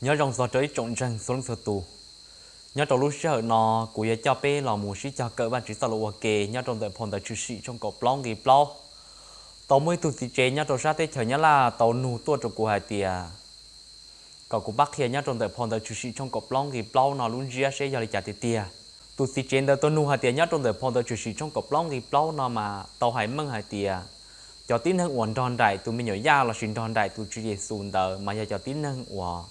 nhớ rong gió trời trộn răng xuống sơ tù nhớ trong lúc sợ nó của gia cha bé là một sĩ cha cỡ ban chỉ sao lụa kề nhớ trong đời phòn đời chư sĩ trong cột long gì plong tàu mới tụt thì chế nhớ trong sát thế chờ nhớ là tàu nụ tua trong của hải tiề cậu cũng bắt kia nhớ trong đời phòn đời chư sĩ trong cột long gì plong nó luôn ria sẽ giờ lại trả tiền tiền tụt thì chế đời tàu nụ hải tiề nhớ trong đời phòn đời chư sĩ trong cột long gì plong nó mà tàu hải măng hải tiề cho tin hơn uẩn đòn đại tụi mình nhỏ gia là xin đòn đại tụi chúa giêsu đời mà giờ cho tin hơn uẩn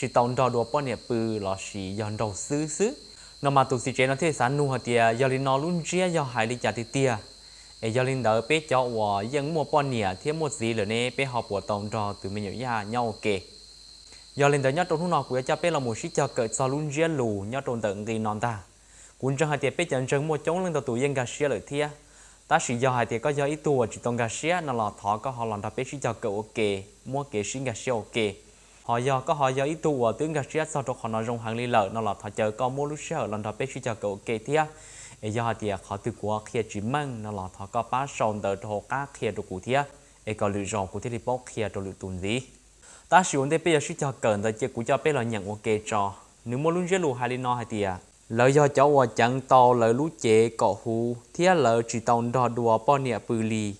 chỉ tông đo đùa bọn nè bự lọ xì dọn đồ xứ xứ nó mà tụ sĩ chế nó thế sản nu hả tia giờ linh nó luôn chia giờ hài đi chả thì tia ấy giờ linh đỡ bé cho hòa dân mua bọn nè thế mua gì rồi nè bé học của tông đo từ mình nhỏ ya nhau kê, giờ linh đỡ nhát trong hôm nào của cha bé là một sĩ cho cởi sao luôn chia lù nhát trong tận thì non ta cũng chẳng hả tia bé chẳng chẳng mua chống lên tàu tụ dân gà xia lời thia ta sĩ giờ hải tia có giờ ít tuổi chỉ tông gà xia nó là thọ có họ làm ra bé sĩ cho cậu ok mua kế sĩ gà xia ok họ do có họ do ít tu ở tướng gạch sau đó họ nói rong hàng lý lợ nó là thọ chờ có mua lúc sau lần đầu biết suy cho cậu kê thia e do thì họ từ của kia chỉ mang nó là thọ có ba sòn tờ thọ cá kia đồ cụ thia e có lựa chọn cụ thiết đi bóc kia đồ lựa tuần gì ta sử dụng để bây giờ suy cho cần tới chơi cụ cho bây là nhận ok cho nếu mua lúc sau hai lý nó hai tia lợi do cháu và chẳng to lợi lũ chế cọ hù thia lợi chỉ tàu đò đùa bò nẹp bự lì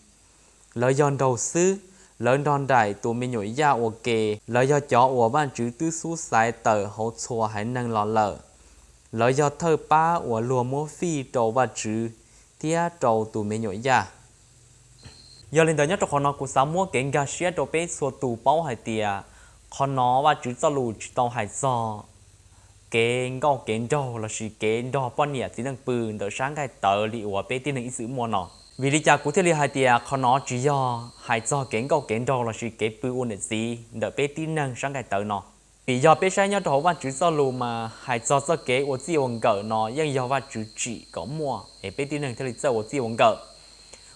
lợi do đầu sư lớn đòn đại tụi mình nhổ ra ủa kề lỡ do chó ủa ban chữ tư su sai tờ hậu xua hãy nâng lọ lợ lỡ do thơ ba ủa lùa mô phi trầu và chữ tia trầu tụi mình nhổ ra. giờ lên tới nhất trong con nó của sắm mua kiện gà xe trầu bé xua tù bao hải tia con nó và chữ cho lù chữ tàu hải giò kiện gò kiện trầu là chỉ kiện đò bao nhiêu chỉ năng bừng đỡ sáng cái tờ liệu ủa bê tin hình giữ mua nó vì lý do cụ thể là hai tia khó nó chỉ do hai do kiến cầu kiến đồ là sự kế bưu ôn gì đỡ bé tin năng sáng cái tờ nó vì do bé sai nhau đó và chú do lù mà hai do do kế ô chỉ ôn gỡ nó nhưng do và chú chỉ có mua để bé tin năng thì do ô chỉ ôn gỡ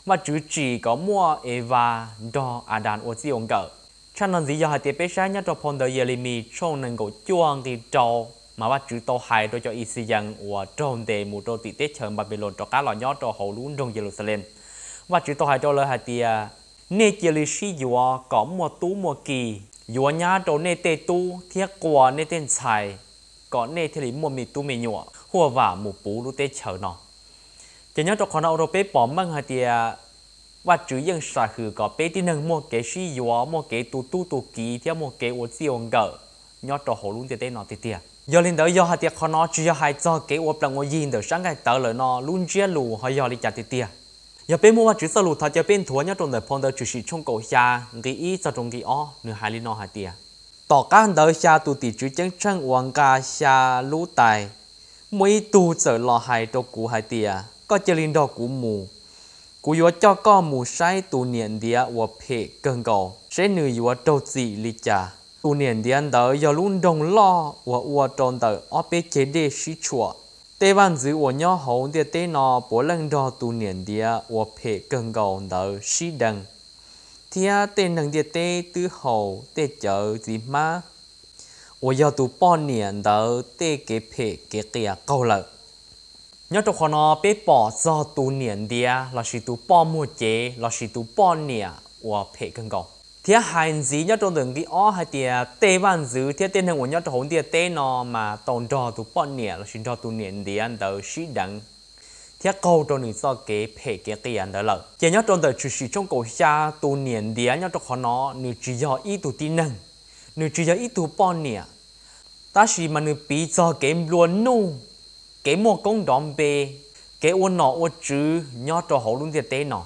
và chú chỉ có mua để và đo à đàn ô chỉ ôn gỡ cho nên lý do hai tia bé sai nhau đó phong đời giờ lì mì trong năng cầu chuông thì đồ mà ba chú tàu hai đôi cho Israel và trong đề một đôi tỷ tết chờ Babylon cho cá lò nhỏ cho hậu lún trong Jerusalem và chữ tàu hai cho lời hai tia nê chia lì sĩ dùa có mùa tú mùa kỳ dùa nhá cho nê tê tu thiết quả nê tên xài có nê thế lý mùa mì tú mì nhụa hùa vả mù bú lũ tết chờ nó chỉ nhớ cho con nào rồi bế bỏ mang hai tia và chữ dân xã hữu có bế tí nâng mùa kế sĩ dùa mùa kế tú tú tú kỳ theo mùa kế ổ tiêu ngỡ nhớ cho hậu lún tê tê nó tê tê giờ lên đỡ giờ hai tiệc khó nó chỉ giờ hai giờ kế ốp là ngồi nhìn đỡ sáng ngày tới lời nó luôn chia lù hay giờ đi chặt tiệt tiệt giờ bên mua chữ sơ lù thật giờ bên thua nhá trong đời phong đỡ chỉ chỉ trong cổ xa cái ý cho trong cái o nửa hai lên nó hai tiệt tỏ các đỡ xa tụ tỷ chữ chân chân uang ca xa lũ tài mỗi tu sợ lo hai đồ cũ hai tiệt có chơi linh đồ cũ mù cú yếu cho con mù sai tụ niệm địa và phê cần cầu sẽ nửa yếu đầu gì lịch trả tu niên điện tờ do luôn đồng lo và ua tròn tờ ở bê chế đê sĩ chùa tê ban giữ ua nhỏ hậu địa tê nọ bố lần đo tu niên địa ua phê cần cầu tờ sĩ đằng thì tê nâng địa tê tư hậu tê chở gì mà ua do tu bò niên tờ tê kế phê kế kia câu lợi nhớ cho khoa nó bê bỏ do tu niên địa là sĩ tu bò mua chế là sĩ tu bò niên ua phê cần cầu thế hành gì nhất trong từng cái ó hay thì tê văn dữ thế tên hàng của nhất trong thì tê nó mà tồn trò tụ bọn nè là xin trò tụ niệm đi anh tờ sĩ đẳng thế câu trong những so kế phê kế cái anh đó là chỉ nhất trong tờ chú sĩ trong cổ xa tụ niệm đi ăn nhớ trong khó nó nữ chỉ do ý tụ tin năng nữ chỉ do ý tụ bọn nè ta chỉ mà nữ bị cho kế luôn nu kế mua công đòn bê kế uốn nọ uốn chữ nhất trong hồn luôn thì tê nó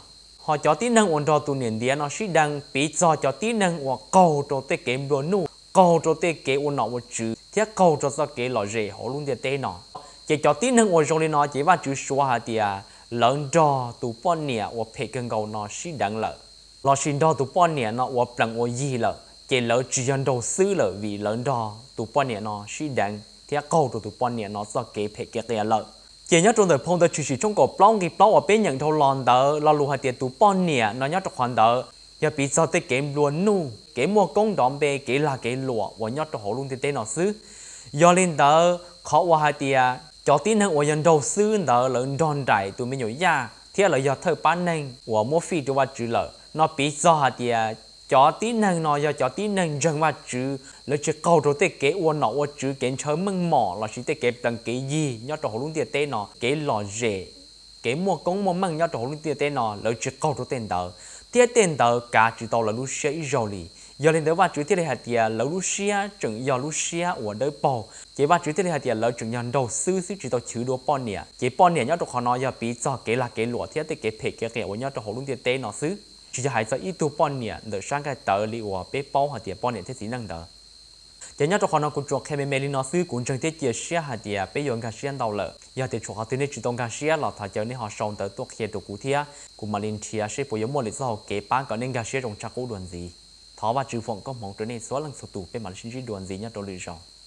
họ cho tí năng ổn đồ tụ niệm địa nó sĩ đang bị cho cho tí năng ổn cầu cho tế kế bữa nu cầu cho tế kế ổn nọ một chữ thế cầu cho tế kế lọ rể họ luôn để tê nọ chỉ cho tí năng ổn trong lên nó chỉ ba chữ xua hả thì lần lớn cho tụ bọn nè ổn phê cân cầu nó sĩ đang lợ lọ sĩ đó tụ bọn nè nó ổn bằng ổn gì lợ chỉ lỡ chỉ dân đồ sư lợ vì lần cho tụ bọn nè nó sĩ đang thế cầu cho tụ bọn nè nó sao kế phê kế lợ chỉ nhớ trong thời phong tới chủ sĩ trong cổ plong kỳ plong ở bên nhận thâu lòn đỡ là lù hai tiền tú bon nè nó nhớ trong khoản đỡ giờ bị sao tới kiếm luôn nu kiếm mua công đón bê kiếm là kiếm lụa và nhớ trong họ luôn tiền tên nó xứ giờ lên đỡ khó qua hai tiền cho tin hơn của dân đầu xứ đỡ lợn đòn đại tụi mình nhổ ra thế là giờ thời bán nhanh của mua phi cho qua chữ lợ nó bị do hai tiền cho tí năng nó do cho tí năng rằng mà chữ là chữ câu đầu tiên kể uo nó uo chữ kiến chớ mưng mỏ là chỉ tới kế tầng kế gì nhớ trò luôn tiền tên nó kế lò rể kế mua công mua măng nhớ trò luôn tiền tên nó là chữ câu đầu tiên tờ tiền tên tờ cả chữ tàu là lúc sẽ rồi lì giờ lên tới ba chữ tiền hạt tiền là lúc sẽ chừng giờ lúc sẽ uo đỡ bò chế ba chữ tiền hạt tiền là chuẩn nhận đầu sư sư chữ tàu chữ đồ bò nè chế bò nè nhớ trò khó nói giờ bị cho kế là kế lụa thiết tới kế thể kế kế uo nhớ trò luôn tiền tên nó xứ chỉ cho hai phải ít tuổi bao nhiêu để sang cái tờ li của bé bao hạt tiền bao nhiêu thế thì năng đỡ. thế nhớ cho con nó cũng cho khi mình lên nó suy cũng chẳng thế chia sẻ hạt tiền bé dùng cái sẻ đầu lợ giờ thì cho họ tự nên chủ động cái sẻ là thay cho nên họ sống tới tuột khi tuột cụ thia cũng mà lên chia sẻ bây giờ mỗi lần sau kế bán có nên cái sẻ trong chắc cố đoàn gì thọ và trừ phòng có mong trở nên số lần số tụ bên mà sinh chi đoàn gì nhớ tôi lựa chọn